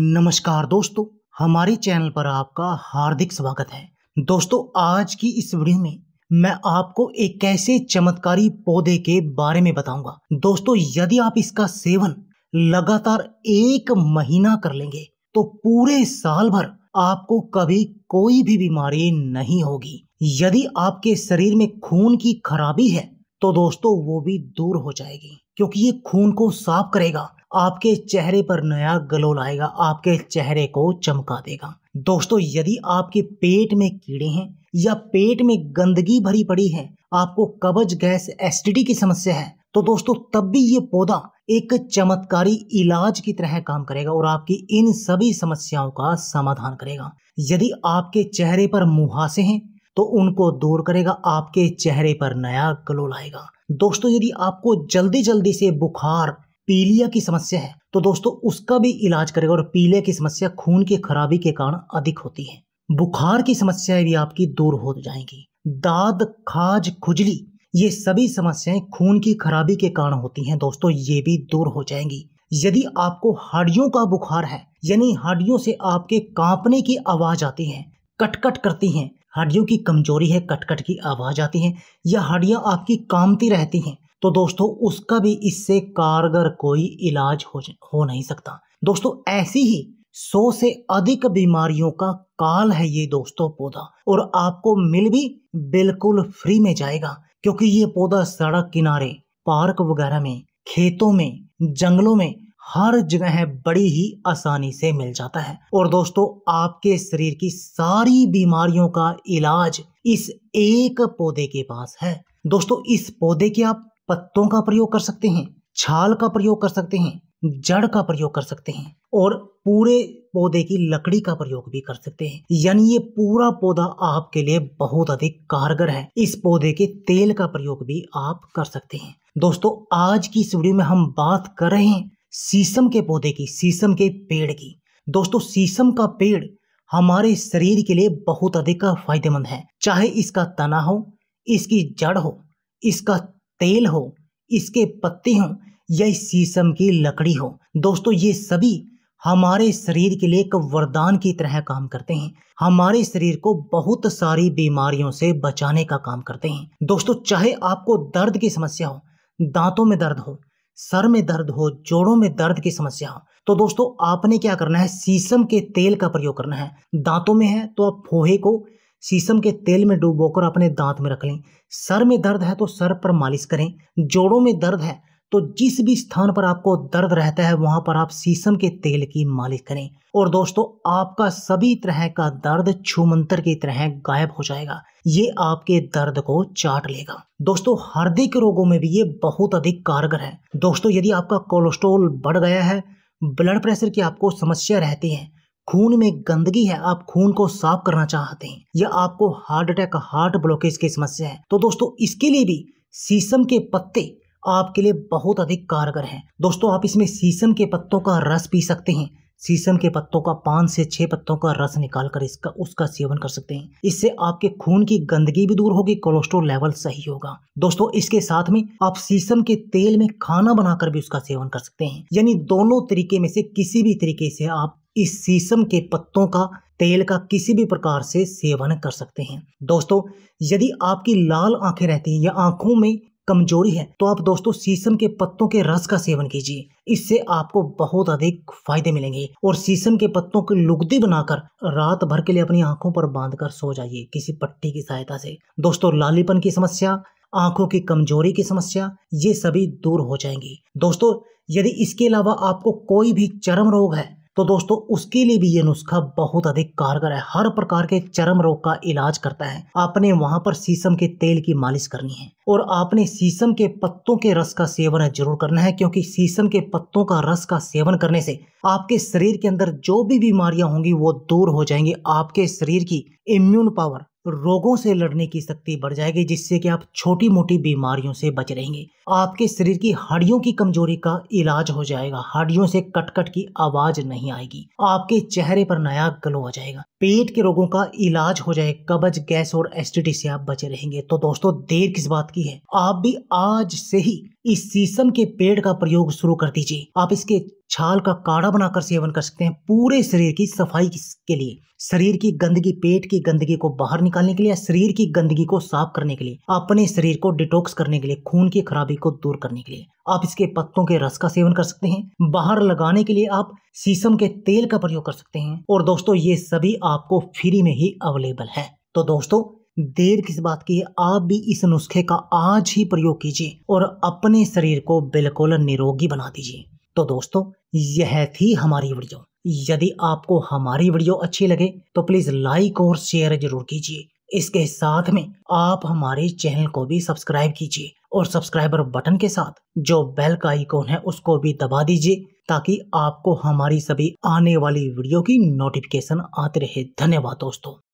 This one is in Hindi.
नमस्कार दोस्तों हमारे चैनल पर आपका हार्दिक स्वागत है दोस्तों आज की इस वीडियो में मैं आपको एक कैसे चमत्कारी पौधे के बारे में बताऊंगा दोस्तों यदि आप इसका सेवन लगातार एक महीना कर लेंगे तो पूरे साल भर आपको कभी कोई भी बीमारी नहीं होगी यदि आपके शरीर में खून की खराबी है तो दोस्तों वो भी दूर हो जाएगी क्योंकि ये खून को साफ करेगा आपके चेहरे पर नया गलो लाएगा आपके चेहरे को चमका देगा दोस्तों यदि आपके पेट में कीड़े हैं या पेट में गंदगी भरी पड़ी है आपको कब्ज गैस एसिडिटी की समस्या है तो दोस्तों तब भी ये पौधा एक चमत्कारी इलाज की तरह काम करेगा और आपकी इन सभी समस्याओं का समाधान करेगा यदि आपके चेहरे पर मुहासे हैं तो उनको दूर करेगा आपके चेहरे पर नया ग्लो लाएगा दोस्तों यदि आपको जल्दी जल्दी से बुखार पीलिया की समस्या है तो दोस्तों उसका भी इलाज करेगा और पीलिया की समस्या खून की खराबी के कारण अधिक होती है बुखार की समस्याएं भी आपकी दूर हो जाएंगी दाद खाज खुजली ये सभी समस्याएं खून की खराबी के कारण होती हैं दोस्तों ये भी दूर हो जाएंगी यदि आपको हड्डियों का बुखार है यानी हड्डियों से आपके कांपने की आवाज आती है कटकट करती हैं हड्डियों की कमजोरी है कटकट की आवाज आती है या हड्डियां आपकी कामती रहती हैं तो दोस्तों उसका भी इससे कारगर कोई इलाज हो, हो नहीं सकता दोस्तों ऐसी ही सौ से अधिक बीमारियों का काल है ये दोस्तों पौधा और आपको मिल भी बिल्कुल फ्री में जाएगा क्योंकि ये पौधा सड़क किनारे पार्क वगैरह में खेतों में जंगलों में हर जगह बड़ी ही आसानी से मिल जाता है और दोस्तों आपके शरीर की सारी बीमारियों का इलाज इस एक पौधे के पास है दोस्तों इस पौधे की आप पत्तों का प्रयोग कर सकते हैं छाल का प्रयोग कर सकते हैं जड़ का प्रयोग कर सकते हैं और पूरे पौधे की लकड़ी का प्रयोग भी कर सकते हैं यानी ये पूरा पौधा आपके लिए बहुत अधिक कारगर है इस पौधे के तेल का प्रयोग भी आप कर सकते हैं दोस्तों आज की इस वीडियो में हम बात कर रहे हैं शीशम के पौधे की शीशम के पेड़ की दोस्तों शीशम का पेड़ हमारे शरीर के लिए बहुत अधिक फायदेमंद है चाहे इसका तना हो इसकी जड़ हो इसका तेल हो इसके पत्ते हों या शीशम की लकड़ी हो दोस्तों ये सभी हमारे शरीर के लिए एक वरदान की तरह काम करते हैं हमारे शरीर को बहुत सारी बीमारियों से बचाने का काम करते हैं दोस्तों चाहे आपको दर्द की समस्या हो दांतों में दर्द हो सर में दर्द हो जोड़ों में दर्द की समस्या हो तो दोस्तों आपने क्या करना है शीशम के तेल का प्रयोग करना है दांतों में है तो आप फोहे को शीशम के तेल में डुबोकर अपने दांत में रख लें सर में दर्द है तो सर पर मालिश करें जोड़ों में दर्द है तो जिस भी स्थान पर आपको दर्द रहता है वहां पर आप शीशम के तेल की मालिश करें और दोस्तों आपका सभी तरह का दर्द छुमंतर की तरह गायब हो जाएगा ये आपके दर्द को चाट लेगा दोस्तों हृदय के रोगों में भी ये बहुत अधिक कारगर है दोस्तों यदि आपका कोलेस्ट्रोल बढ़ गया है ब्लड प्रेशर की आपको समस्या रहती है खून में गंदगी है आप खून को साफ करना चाहते हैं या आपको हार्ट अटैक हार्ट ब्लॉकेज की समस्या है तो दोस्तों इसके लिए भी शीशम के पत्ते आपके लिए बहुत अधिक कारगर हैं दोस्तों आप इसमें शीशम के पत्तों का रस पी सकते हैं शीशम के पत्तों का पाँच से छः पत्तों का रस निकाल कर इसका उसका सेवन कर सकते हैं इससे आपके खून की गंदगी भी दूर होगी कोलेस्ट्रोल लेवल सही होगा दोस्तों इसके साथ में आप शीशम के तेल में खाना बनाकर भी उसका सेवन कर सकते हैं यानी दोनों तरीके में से किसी भी तरीके से आप इस शीशम के पत्तों का तेल का किसी भी प्रकार से सेवन कर सकते हैं दोस्तों यदि आपकी लाल आंखें रहती हैं या आंखों में कमजोरी है तो आप दोस्तों शीशम के पत्तों के रस का सेवन कीजिए इससे आपको बहुत अधिक फायदे मिलेंगे और शीशम के पत्तों की लुगदी बनाकर रात भर के लिए अपनी आंखों पर बांधकर सो जाइए किसी पट्टी की सहायता से दोस्तों लालीपन की समस्या आंखों की कमजोरी की समस्या ये सभी दूर हो जाएंगी दोस्तों यदि इसके अलावा आपको कोई भी चरम रोग है तो दोस्तों उसके लिए भी ये नुस्खा बहुत अधिक कारगर है हर प्रकार के चरम रोग का इलाज करता है आपने वहां पर शीशम के तेल की मालिश करनी है और आपने शीशम के पत्तों के रस का सेवन जरूर करना है क्योंकि शीशम के पत्तों का रस का सेवन करने से आपके शरीर के अंदर जो भी बीमारियां होंगी वो दूर हो जाएंगी आपके शरीर की इम्यून पावर रोगों से लड़ने की शक्ति बढ़ जाएगी जिससे कि आप छोटी मोटी बीमारियों से बच रहेंगे आपके शरीर की हड्डियों की कमजोरी का इलाज हो जाएगा हड्डियों से कटकट की आवाज नहीं आएगी आपके चेहरे पर नया ग्लो आ जाएगा पेट के रोगों का इलाज हो जाए कब्ज गैस और एसिडिटी से आप बचे रहेंगे तो दोस्तों देर किस बात की है आप भी आज से ही इस शीशम के पेड़ का प्रयोग शुरू कर दीजिए आप इसके छाल का काढ़ा बनाकर सेवन कर सकते हैं पूरे शरीर की सफाई के लिए शरीर की गंदगी पेट की गंदगी को बाहर निकालने के लिए शरीर की गंदगी को साफ करने के लिए अपने शरीर को डिटॉक्स करने के लिए खून की खराबी को दूर करने के लिए आप इसके पत्तों के रस का सेवन कर सकते हैं बाहर लगाने के लिए आप शीशम के तेल का प्रयोग कर सकते हैं और दोस्तों ये सभी आपको फ्री में ही अवेलेबल है तो दोस्तों देर किस बात की आप भी इस नुस्खे का आज ही प्रयोग कीजिए और अपने शरीर को बिल्कुल निरोगी बना दीजिए तो दोस्तों यह थी हमारी वीडियो यदि आपको हमारी वीडियो अच्छी लगे तो प्लीज लाइक और शेयर जरूर कीजिए इसके साथ में आप हमारे चैनल को भी सब्सक्राइब कीजिए और सब्सक्राइबर बटन के साथ जो बेल का आइकॉन है उसको भी दबा दीजिए ताकि आपको हमारी सभी आने वाली वीडियो की नोटिफिकेशन आते रहे धन्यवाद दोस्तों